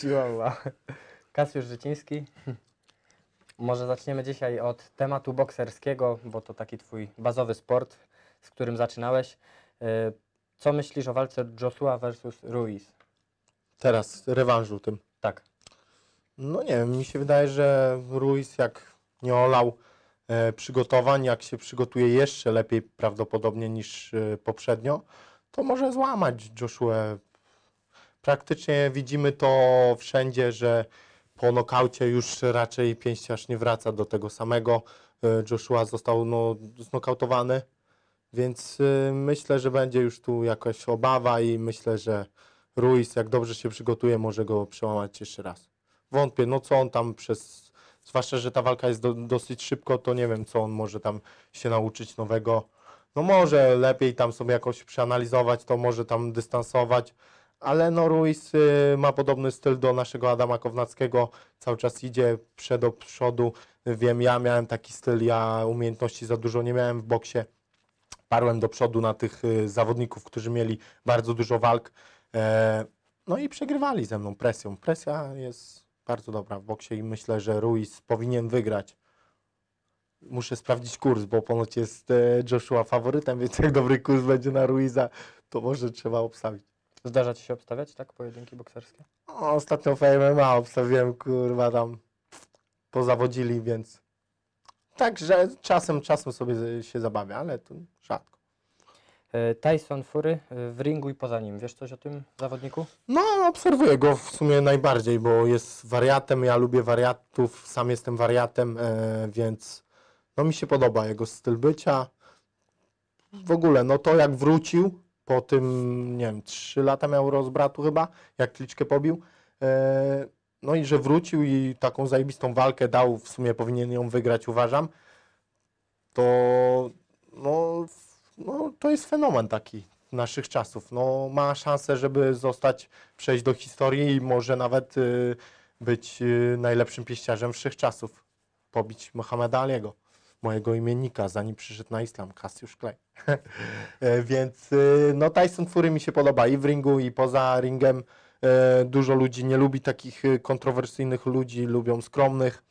Chihuahua. Kasiusz Życiński. Może zaczniemy dzisiaj od tematu bokserskiego, bo to taki twój bazowy sport, z którym zaczynałeś. E, co myślisz o walce Joshua versus Ruiz? Teraz, rewanżu tym. Tak. No nie wiem, mi się wydaje, że Ruiz jak nie olał e, przygotowań, jak się przygotuje jeszcze lepiej prawdopodobnie niż e, poprzednio, to może złamać Joshua Praktycznie widzimy to wszędzie, że po nokaucie już raczej pięściarz nie wraca do tego samego. Y, Joshua został no, znokautowany, więc y, myślę, że będzie już tu jakaś obawa i myślę, że Ruiz, jak dobrze się przygotuje, może go przełamać jeszcze raz. Wątpię, no co on tam przez... Zwłaszcza, że ta walka jest do, dosyć szybko, to nie wiem, co on może tam się nauczyć nowego. No może lepiej tam sobie jakoś przeanalizować, to może tam dystansować. Ale Ruiz y, ma podobny styl do naszego Adama Kownackiego, cały czas idzie przed do przodu. Wiem, ja miałem taki styl, ja umiejętności za dużo nie miałem w boksie. Parłem do przodu na tych y, zawodników, którzy mieli bardzo dużo walk. E, no i przegrywali ze mną presją. Presja jest bardzo dobra w boksie i myślę, że Ruiz powinien wygrać. Muszę sprawdzić kurs, bo ponoć jest e, Joshua faworytem, więc jak dobry kurs będzie na Ruiza, to może trzeba obstawić. Zdarza ci się obstawiać, tak? Pojedynki bokserskie? No, ostatnio w MMA obstawiłem, kurwa, tam pozawodzili, więc... Także czasem, czasem sobie się zabawia, ale to rzadko. E, Tyson Fury e, w ringu i poza nim. Wiesz coś o tym zawodniku? No, obserwuję go w sumie najbardziej, bo jest wariatem, ja lubię wariatów, sam jestem wariatem, e, więc no mi się podoba jego styl bycia. W ogóle, no to jak wrócił, po tym, nie wiem, 3 lata miał rozbratu chyba, jak kliczkę pobił. E, no i że wrócił i taką zajebistą walkę dał, w sumie powinien ją wygrać, uważam. To no, no, to jest fenomen taki naszych czasów. No, ma szansę, żeby zostać, przejść do historii i może nawet y, być y, najlepszym pieściarzem wszechczasów. Pobić Mohameda Aliego mojego imiennika, zanim przyszedł na islam, Cassius Clay. E, więc e, no Tyson Fury mi się podoba i w ringu, i poza ringiem. E, dużo ludzi nie lubi takich kontrowersyjnych ludzi, lubią skromnych.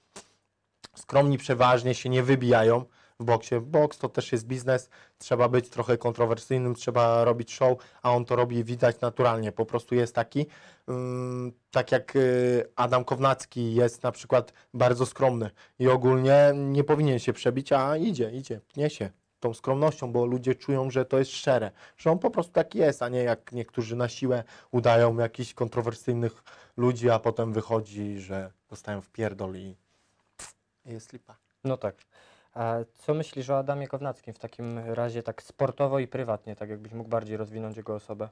Skromni przeważnie się nie wybijają w boksie. Boks to też jest biznes, trzeba być trochę kontrowersyjnym, trzeba robić show, a on to robi widać naturalnie, po prostu jest taki. Mm, tak jak y, Adam Kownacki jest na przykład bardzo skromny i ogólnie nie powinien się przebić, a idzie, idzie, pnie się tą skromnością, bo ludzie czują, że to jest szczere, że on po prostu tak jest, a nie jak niektórzy na siłę udają jakichś kontrowersyjnych ludzi, a potem wychodzi, że dostają w pierdol i jest lipa. No tak. A co myślisz o Adamie Kownackim w takim razie tak sportowo i prywatnie, tak jakbyś mógł bardziej rozwinąć jego osobę?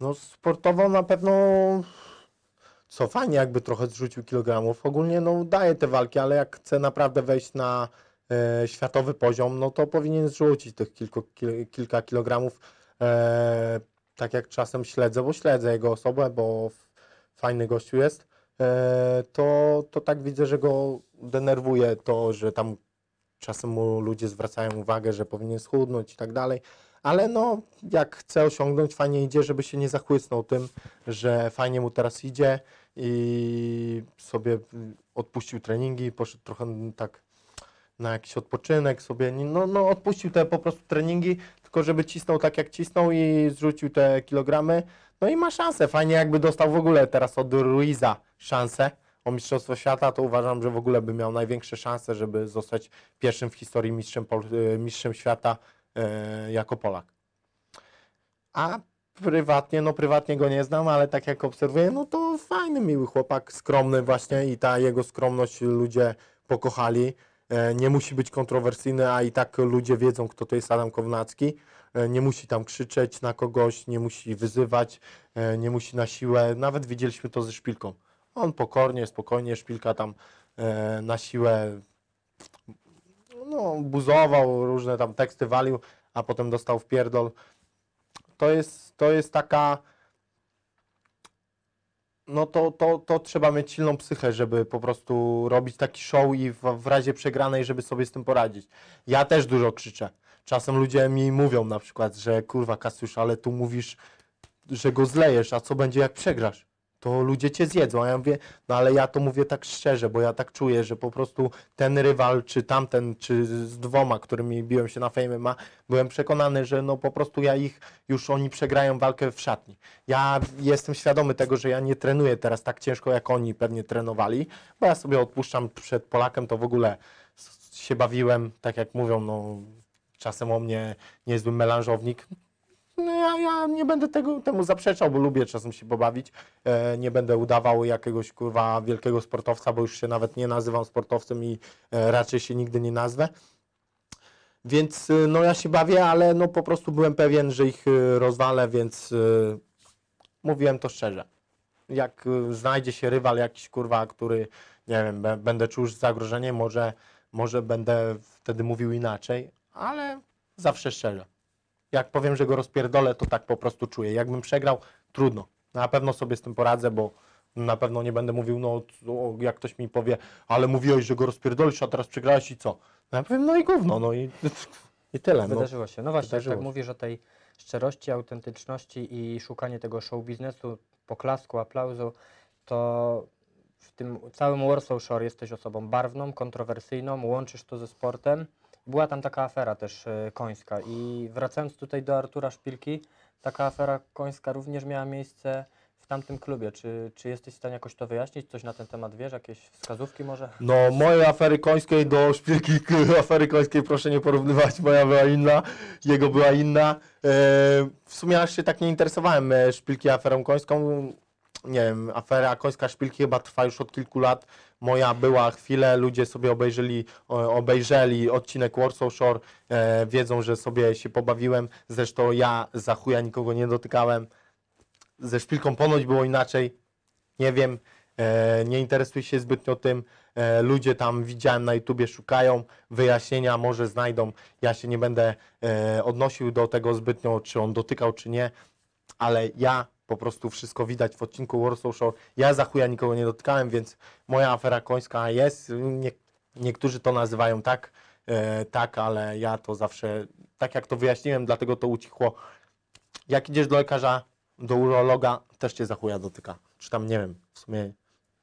No sportowo na pewno cofanie jakby trochę zrzucił kilogramów. Ogólnie no daje te walki, ale jak chce naprawdę wejść na e, światowy poziom, no to powinien zrzucić tych kilku, kil, kilka kilogramów. E, tak jak czasem śledzę, bo śledzę jego osobę, bo fajny gościu jest. E, to, to tak widzę, że go denerwuje to, że tam czasem mu ludzie zwracają uwagę, że powinien schudnąć i tak dalej. Ale no, jak chce osiągnąć, fajnie idzie, żeby się nie zachłysnął tym, że fajnie mu teraz idzie i sobie odpuścił treningi, poszedł trochę tak na jakiś odpoczynek sobie, no, no odpuścił te po prostu treningi, tylko żeby cisnął tak jak cisnął i zrzucił te kilogramy, no i ma szansę. Fajnie jakby dostał w ogóle teraz od Ruiza szansę o Mistrzostwo Świata, to uważam, że w ogóle by miał największe szanse, żeby zostać pierwszym w historii mistrzem, e, mistrzem świata e, jako Polak. A prywatnie, no prywatnie go nie znam, ale tak jak obserwuję, no to fajny, miły chłopak, skromny właśnie i ta jego skromność ludzie pokochali. E, nie musi być kontrowersyjny, a i tak ludzie wiedzą, kto to jest Adam Kownacki. E, nie musi tam krzyczeć na kogoś, nie musi wyzywać, e, nie musi na siłę. Nawet widzieliśmy to ze szpilką. On pokornie, spokojnie, szpilka tam e, na siłę no, buzował, różne tam teksty walił, a potem dostał w pierdol. To jest, to jest taka. No to, to, to trzeba mieć silną psychę, żeby po prostu robić taki show i w, w razie przegranej, żeby sobie z tym poradzić. Ja też dużo krzyczę. Czasem ludzie mi mówią na przykład, że kurwa Kasiusz, ale tu mówisz, że go zlejesz, a co będzie jak przegrasz? To ludzie cię zjedzą. A ja mówię, no ale ja to mówię tak szczerze, bo ja tak czuję, że po prostu ten rywal, czy tamten, czy z dwoma, którymi biłem się na fejmy ma, byłem przekonany, że no po prostu ja ich, już oni przegrają walkę w szatni. Ja jestem świadomy tego, że ja nie trenuję teraz tak ciężko, jak oni pewnie trenowali, bo ja sobie odpuszczam przed Polakiem, to w ogóle się bawiłem, tak jak mówią, no czasem o mnie niezły melanżownik. No ja, ja, nie będę tego, temu zaprzeczał, bo lubię czasem się pobawić. E, nie będę udawał jakiegoś kurwa wielkiego sportowca, bo już się nawet nie nazywam sportowcem i e, raczej się nigdy nie nazwę. Więc e, no ja się bawię, ale no po prostu byłem pewien, że ich e, rozwalę, więc e, mówiłem to szczerze. Jak znajdzie się rywal jakiś kurwa, który nie wiem, będę czuł zagrożenie, może, może będę wtedy mówił inaczej, ale zawsze szczerze. Jak powiem, że go rozpierdolę, to tak po prostu czuję. Jakbym przegrał, trudno. Na pewno sobie z tym poradzę, bo na pewno nie będę mówił, no o, jak ktoś mi powie, ale mówiłeś, że go rozpierdolisz, a teraz przegrałeś i co? No ja powiem, no i gówno, no i, i tyle. No. Wydarzyło no. się. No właśnie, tak Wydarzyło tak się. mówisz o tej szczerości, autentyczności i szukanie tego show biznesu, poklasku, aplauzu, to w tym całym Warsaw Shore jesteś osobą barwną, kontrowersyjną, łączysz to ze sportem. Była tam taka afera też e, końska i wracając tutaj do Artura Szpilki, taka afera końska również miała miejsce w tamtym klubie. Czy, czy jesteś w stanie jakoś to wyjaśnić? Coś na ten temat wiesz? Jakieś wskazówki może? No, mojej afery końskiej do szpilki afery końskiej proszę nie porównywać. Moja była inna, jego była inna. E, w sumie aż się tak nie interesowałem e, szpilki aferą końską nie wiem, afera Końska Szpilki chyba trwa już od kilku lat. Moja była chwilę, ludzie sobie obejrzeli, obejrzeli odcinek Warsaw Shore, e, wiedzą, że sobie się pobawiłem. Zresztą ja za chuja nikogo nie dotykałem. Ze Szpilką ponoć było inaczej. Nie wiem, e, nie interesuję się zbytnio tym. E, ludzie tam widziałem na YouTubie szukają wyjaśnienia, może znajdą. Ja się nie będę e, odnosił do tego zbytnio, czy on dotykał, czy nie, ale ja po prostu wszystko widać w odcinku Warsaw Show. Ja za chuja nikogo nie dotykałem, więc moja afera końska jest. Nie, niektórzy to nazywają tak, e, tak, ale ja to zawsze, tak jak to wyjaśniłem, dlatego to ucichło. Jak idziesz do lekarza, do urologa, też cię za chuja dotyka. Czy tam, nie wiem, w sumie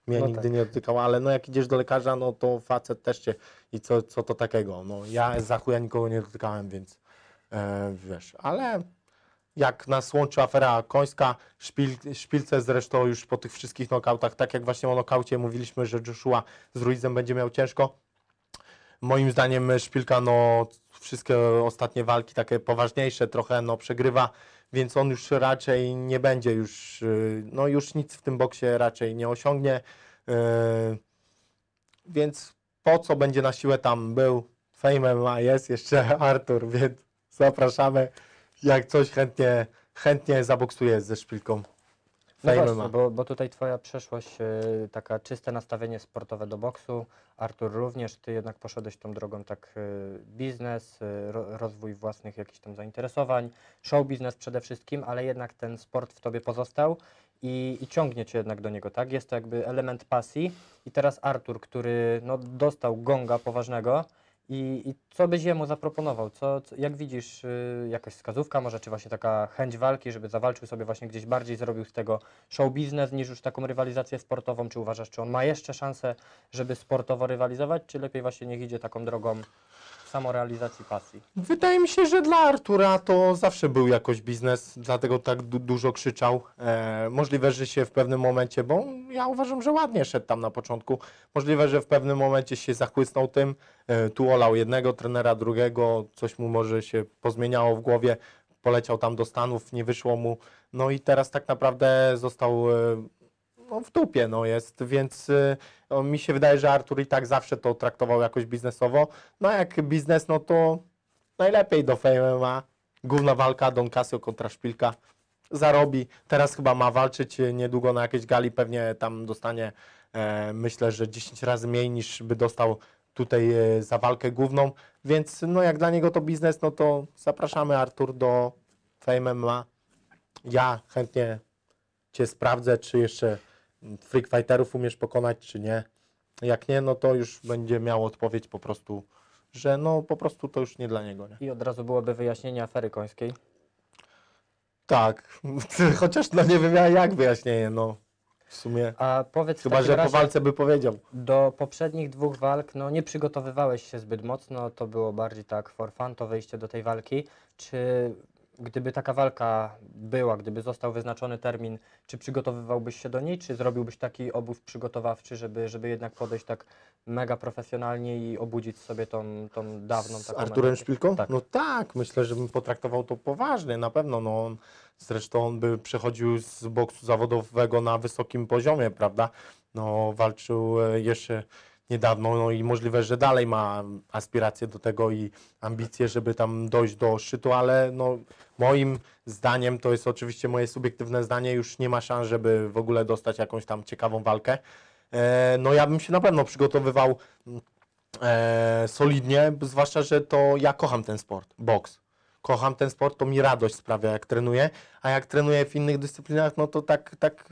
mnie no nigdy tak. nie dotykała, ale no jak idziesz do lekarza, no to facet też cię i co, co to takiego. No ja za chuja nikogo nie dotykałem, więc e, wiesz, ale jak nas łączy afera końska, szpil, szpilce zresztą już po tych wszystkich nokautach, tak jak właśnie o nokaucie mówiliśmy, że Joshua z Ruizem będzie miał ciężko. Moim zdaniem szpilka, no wszystkie ostatnie walki takie poważniejsze trochę, no przegrywa, więc on już raczej nie będzie już, y, no już nic w tym boksie raczej nie osiągnie, y, więc po co będzie na siłę tam był, fejmem a jest jeszcze Artur, więc zapraszamy jak coś chętnie, chętnie zaboksuję ze szpilką. No właśnie, bo, bo tutaj twoja przeszłość, e, taka czyste nastawienie sportowe do boksu, Artur również, ty jednak poszedłeś tą drogą tak e, biznes, e, rozwój własnych jakichś tam zainteresowań, show biznes przede wszystkim, ale jednak ten sport w tobie pozostał i, i ciągnie cię jednak do niego, tak? Jest to jakby element pasji i teraz Artur, który no, dostał gonga poważnego, i, I, co byś jemu zaproponował? Co, co, jak widzisz, y, jakaś wskazówka może, czy właśnie taka chęć walki, żeby zawalczył sobie właśnie gdzieś bardziej, zrobił z tego show biznes niż już taką rywalizację sportową? Czy uważasz, czy on ma jeszcze szansę, żeby sportowo rywalizować, czy lepiej właśnie niech idzie taką drogą samorealizacji pasji? Wydaje mi się, że dla Artura to zawsze był jakoś biznes, dlatego tak du dużo krzyczał. E, możliwe, że się w pewnym momencie, bo ja uważam, że ładnie szedł tam na początku, możliwe, że w pewnym momencie się zachłysnął tym, e, tu olał jednego trenera, drugiego, coś mu może się pozmieniało w głowie, poleciał tam do Stanów, nie wyszło mu. No i teraz tak naprawdę został... E, no, w dupie no, jest, więc no, mi się wydaje, że Artur i tak zawsze to traktował jakoś biznesowo. No a jak biznes, no to najlepiej do Fame ma. Główna walka Don Casio kontra Szpilka zarobi. Teraz chyba ma walczyć y, niedługo na jakiejś gali, pewnie tam dostanie e, myślę, że 10 razy mniej niż by dostał tutaj e, za walkę główną, więc no jak dla niego to biznes, no to zapraszamy Artur do Fame MMA. Ja chętnie Cię sprawdzę, czy jeszcze freak fighterów umiesz pokonać, czy nie. Jak nie, no to już będzie miał odpowiedź po prostu, że no po prostu to już nie dla niego. Nie? I od razu byłoby wyjaśnienie afery końskiej. Tak, chociaż no nie wiem jak wyjaśnienie, no w sumie. A powiedz Chyba, że po walce by powiedział. Do poprzednich dwóch walk no, nie przygotowywałeś się zbyt mocno, to było bardziej tak for fun, to wejście do tej walki. Czy gdyby taka walka była, gdyby został wyznaczony termin, czy przygotowywałbyś się do niej, czy zrobiłbyś taki obóz przygotowawczy, żeby, żeby jednak podejść tak mega profesjonalnie i obudzić sobie tą, tą dawną Z taką... Arturem Szpilką? Tak. No tak, myślę, że bym potraktował to poważnie, na pewno, no on, zresztą on by przechodził z boksu zawodowego na wysokim poziomie, prawda? No walczył e, jeszcze niedawno no i możliwe, że dalej ma aspiracje do tego i ambicje, żeby tam dojść do szczytu, ale no, moim zdaniem, to jest oczywiście moje subiektywne zdanie, już nie ma szans, żeby w ogóle dostać jakąś tam ciekawą walkę. E, no ja bym się na pewno przygotowywał e, solidnie, zwłaszcza, że to ja kocham ten sport, boks. Kocham ten sport, to mi radość sprawia, jak trenuję, a jak trenuję w innych dyscyplinach, no to tak, tak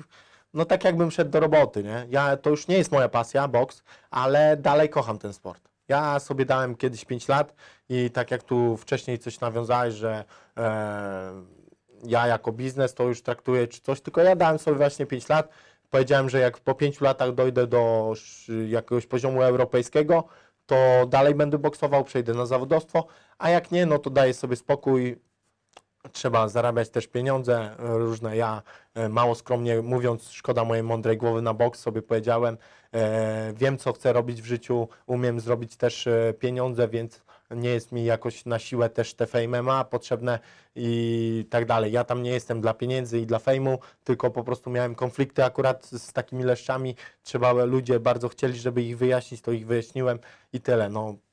no tak jakbym szedł do roboty, nie? Ja, to już nie jest moja pasja, boks, ale dalej kocham ten sport. Ja sobie dałem kiedyś 5 lat i tak jak tu wcześniej coś nawiązałeś, że e, ja jako biznes to już traktuję czy coś, tylko ja dałem sobie właśnie 5 lat. Powiedziałem, że jak po 5 latach dojdę do jakiegoś poziomu europejskiego, to dalej będę boksował, przejdę na zawodowstwo, a jak nie, no to daję sobie spokój, trzeba zarabiać też pieniądze różne. Ja e, mało skromnie mówiąc, szkoda mojej mądrej głowy na bok, sobie powiedziałem, e, wiem co chcę robić w życiu, umiem zrobić też e, pieniądze, więc nie jest mi jakoś na siłę też te fame ma potrzebne i tak dalej. Ja tam nie jestem dla pieniędzy i dla fejmu, tylko po prostu miałem konflikty akurat z takimi leszczami. Trzeba ludzie bardzo chcieli, żeby ich wyjaśnić, to ich wyjaśniłem i tyle. No,